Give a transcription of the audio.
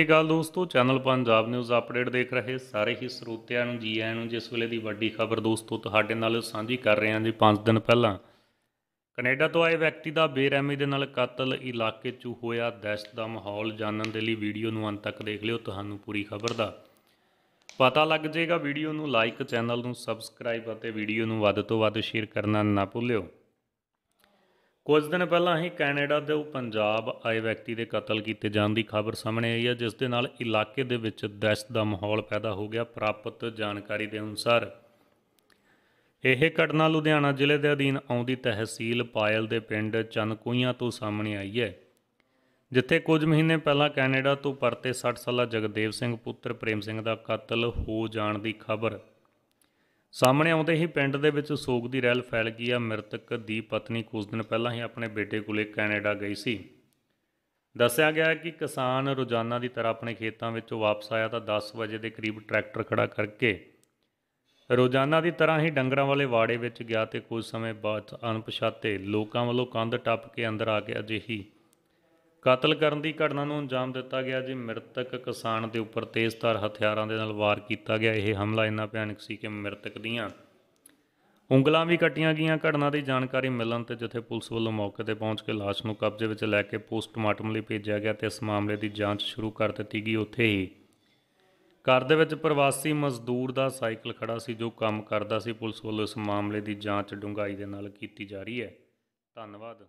ਇਹ ਗੱਲ ਦੋਸਤੋ ਚੈਨਲ ਪੰਜਾਬ ਨਿਊਜ਼ ਅਪਡੇਟ ਦੇਖ ਰਹੇ ਸਾਰੇ ਹੀ ਸਰੋਤਿਆਂ ਨੂੰ ਜੀ ਆਇਆਂ ਨੂੰ ਜਿਸ ਵੇਲੇ ਦੀ ਵੱਡੀ ਖਬਰ ਦੋਸਤੋ ਤੁਹਾਡੇ ਨਾਲ ਸਾਂਝੀ ਕਰ ਰਹੇ ਹਾਂ ਜੀ 5 ਦਿਨ ਪਹਿਲਾਂ ਕੈਨੇਡਾ ਤੋਂ ਆਏ ਵਿਅਕਤੀ ਦਾ ਬੇਰਹਿਮੀ ਦੇ ਨਾਲ ਕਤਲ ਇਲਾਕੇ 'ਚ ਹੋਇਆ ਦਹਿਸ਼ਤ ਦਾ ਮਾਹੌਲ ਜਾਣਨ ਦੇ ਲਈ ਵੀਡੀਓ ਨੂੰ ਅੰਤ ਤੱਕ ਦੇਖ ਲਿਓ ਤੁਹਾਨੂੰ ਪੂਰੀ ਖਬਰ ਦਾ ਪਤਾ ਲੱਗ ਜਾਏਗਾ ਵੀਡੀਓ ਨੂੰ ਲਾਈਕ ਚੈਨਲ ਨੂੰ ਸਬਸਕ੍ਰਾਈਬ ਅਤੇ ਵੀਡੀਓ ਨੂੰ ਵੱਧ ਤੋਂ ਵੱਧ ਸ਼ੇਅਰ ਕਰਨਾ ਨਾ ਭੁੱਲਿਓ ਕੁਝ ਦਿਨ ਪਹਿਲਾਂ ਹੀ ਕੈਨੇਡਾ ਦੇ ਉਹ ਪੰਜਾਬ ਆਏ ਵਿਅਕਤੀ ਦੇ ਕਤਲ ਕੀਤੇ ਜਾਣ ਦੀ ਖਬਰ ਸਾਹਮਣੇ ਆਈ ਹੈ ਜਿਸ ਦੇ ਨਾਲ ਇਲਾਕੇ ਦੇ ਵਿੱਚ ਦਹਿਸ਼ਤ ਦਾ ਮਾਹੌਲ ਪੈਦਾ ਹੋ ਗਿਆ ਪ੍ਰਾਪਤ ਜਾਣਕਾਰੀ ਦੇ ਅਨੁਸਾਰ ਇਹ ਘਟਨਾ ਲੁਧਿਆਣਾ ਜ਼ਿਲ੍ਹੇ ਦੇ ਅਧੀਨ ਆਉਂਦੀ ਤਹਿਸੀਲ ਪਾਇਲ ਦੇ ਪਿੰਡ ਚਨਕੂਈਆਂ ਤੋਂ ਸਾਹਮਣੇ ਆਈ ਹੈ ਜਿੱਥੇ ਕੁਝ ਮਹੀਨੇ ਪਹਿਲਾਂ ਕੈਨੇਡਾ ਤੋਂ ਪਰਤੇ 60 ਸਾਲਾ ਜਗਦੇਵ ਸਿੰਘ ਪੁੱਤਰ ਪ੍ਰੇਮ ਸਿੰਘ ਦਾ ਕਤਲ ਹੋ ਜਾਣ ਦੀ ਖਬਰ ਸਾਹਮਣੇ ਆਉਂਦੇ ਹੀ ਪਿੰਡ ਦੇ ਵਿੱਚ ਸੋਗ ਦੀ ਰੈਲ ਫੈਲ ਗਈ ਆ ਮ੍ਰਿਤਕ ਦੀ ਪਤਨੀ ਕੁਝ ਦਿਨ ਪਹਿਲਾਂ ਹੀ ਆਪਣੇ ਬੇਟੇ ਕੋਲੇ ਕੈਨੇਡਾ ਗਈ ਸੀ ਦੱਸਿਆ ਗਿਆ ਕਿ ਕਿਸਾਨ ਰੋਜ਼ਾਨਾ ਦੀ ਤਰ੍ਹਾਂ ਆਪਣੇ ਖੇਤਾਂ ਵਿੱਚੋਂ ਵਾਪਸ ਆਇਆ ਤਾਂ 10 ਵਜੇ ਦੇ ਕਰੀਬ ਟਰੈਕਟਰ ਖੜਾ ਕਰਕੇ ਰੋਜ਼ਾਨਾ ਦੀ ਤਰ੍ਹਾਂ ਹੀ ਡੰਗਰਾਂ ਵਾਲੇ ਵਾੜੇ ਵਿੱਚ ਗਿਆ ਤੇ ਕੁਝ ਸਮੇਂ ਬਾਅਦ ਅਣਪਛਾਤੇ ਲੋਕਾਂ ਵੱਲੋਂ ਕੰਧ ਟੱਪ ਕੇ ਅੰਦਰ ਆ ਕੇ ਅਜਿਹੀ ਕਤਲ ਕਰਨ ਦੀ ਘਟਨਾ ਨੂੰ ਅੰਜਾਮ ਦਿੱਤਾ ਗਿਆ ਜੀ ਮ੍ਰਿਤਕ ਕਿਸਾਨ ਦੇ ਉੱਪਰ ਤੇਜ਼ਧਾਰ ਹਥਿਆਰਾਂ ਦੇ ਨਾਲ ਵਾਰ ਕੀਤਾ ਗਿਆ ਇਹ ਹਮਲਾ ਇੰਨਾ ਭਿਆਨਕ ਸੀ ਕਿ ਮ੍ਰਿਤਕ ਦੀਆਂ ਉਂਗਲਾਂ ਵੀ ਕੱਟੀਆਂ ਗਈਆਂ ਘਟਨਾ ਦੀ ਜਾਣਕਾਰੀ ਮਿਲਣ ਤੇ ਜਿੱਥੇ ਪੁਲਿਸ ਵੱਲੋਂ ਮੌਕੇ ਤੇ ਪਹੁੰਚ ਕੇ ਲਾਸ਼ ਨੂੰ ਕਬਜ਼ੇ ਵਿੱਚ ਲੈ ਕੇ ਪੋਸਟਮਾਰਟਮ ਲਈ ਭੇਜਿਆ ਗਿਆ ਤੇ ਇਸ ਮਾਮਲੇ ਦੀ ਜਾਂਚ ਸ਼ੁਰੂ ਕਰ ਦਿੱਤੀ ਗਈ ਉੱਥੇ ਹੀ ਘਰ ਦੇ ਵਿੱਚ ਪ੍ਰਵਾਸੀ ਮਜ਼ਦੂਰ ਦਾ ਸਾਈਕਲ ਖੜਾ ਸੀ ਜੋ ਕੰਮ ਕਰਦਾ ਸੀ ਪੁਲਿਸ ਵੱਲੋਂ ਇਸ ਮਾਮਲੇ ਦੀ ਜਾਂਚ ਡੂੰਘਾਈ ਦੇ ਨਾਲ ਕੀਤੀ ਜਾ ਰਹੀ ਹੈ ਧੰਨਵਾਦ